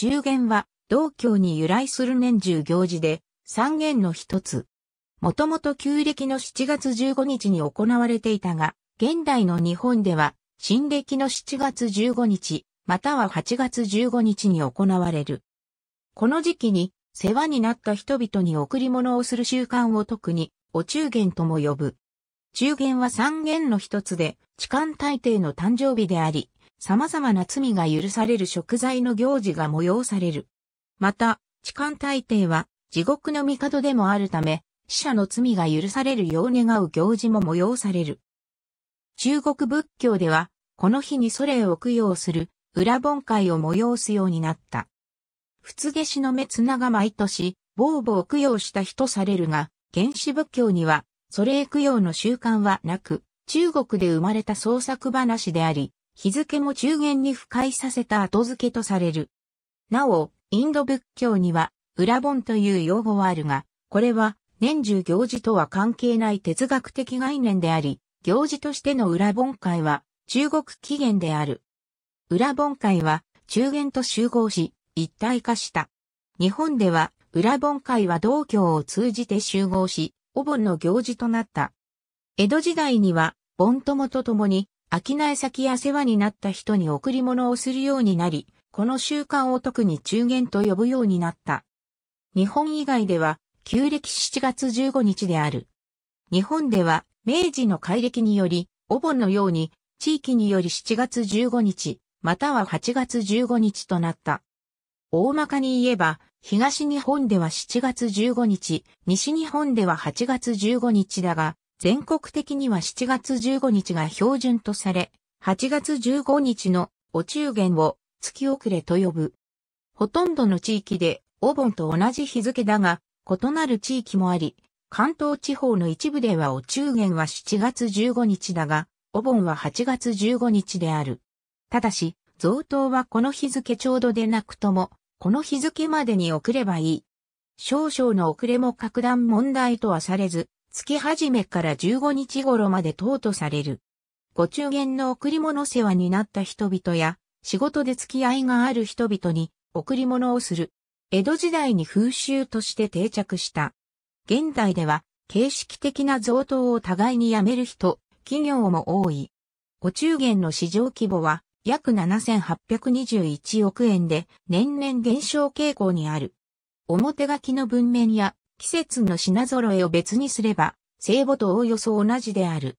中元は道教に由来する年中行事で三元の一つ。もともと旧暦の7月15日に行われていたが、現代の日本では新暦の7月15日、または8月15日に行われる。この時期に世話になった人々に贈り物をする習慣を特にお中元とも呼ぶ。中元は三元の一つで、痴漢大帝の誕生日であり、様々な罪が許される食材の行事が催される。また、痴漢大帝は地獄の帝でもあるため、死者の罪が許されるよう願う行事も催される。中国仏教では、この日にソレを供養する裏盆会を催すようになった。仏下しの目綱が毎年、ボー供養した日とされるが、原始仏教には、ソレ供養の習慣はなく、中国で生まれた創作話であり、日付も中元に不快させた後付けとされる。なお、インド仏教には、裏本という用語はあるが、これは、年中行事とは関係ない哲学的概念であり、行事としての裏本会は、中国起源である。裏本会は、中元と集合し、一体化した。日本では、裏本会は道教を通じて集合し、お盆の行事となった。江戸時代には、盆友と共に、商い先や世話になった人に贈り物をするようになり、この習慣を特に中元と呼ぶようになった。日本以外では、旧暦7月15日である。日本では、明治の改暦により、お盆のように、地域により7月15日、または8月15日となった。大まかに言えば、東日本では7月15日、西日本では8月15日だが、全国的には7月15日が標準とされ、8月15日のお中元を月遅れと呼ぶ。ほとんどの地域でお盆と同じ日付だが、異なる地域もあり、関東地方の一部ではお中元は7月15日だが、お盆は8月15日である。ただし、贈答はこの日付ちょうどでなくとも、この日付までに送ればいい。少々の遅れも格段問題とはされず、月始めから15日頃まで等とされる。ご中元の贈り物世話になった人々や、仕事で付き合いがある人々に贈り物をする。江戸時代に風習として定着した。現代では、形式的な贈答を互いにやめる人、企業も多い。お中元の市場規模は約7821億円で年々減少傾向にある。表書きの文面や季節の品揃えを別にすれば、聖母とおおよそ同じである。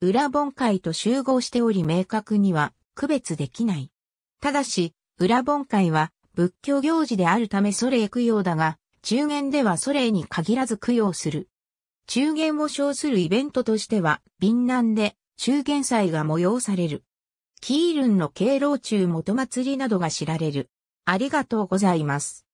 裏本会と集合しており明確には区別できない。ただし、裏本会は仏教行事であるためそれへ供養だが、中元ではそれに限らず供養する。中元を称するイベントとしては、敏南で中元祭が催される。キールンの敬老中元祭りなどが知られる。ありがとうございます。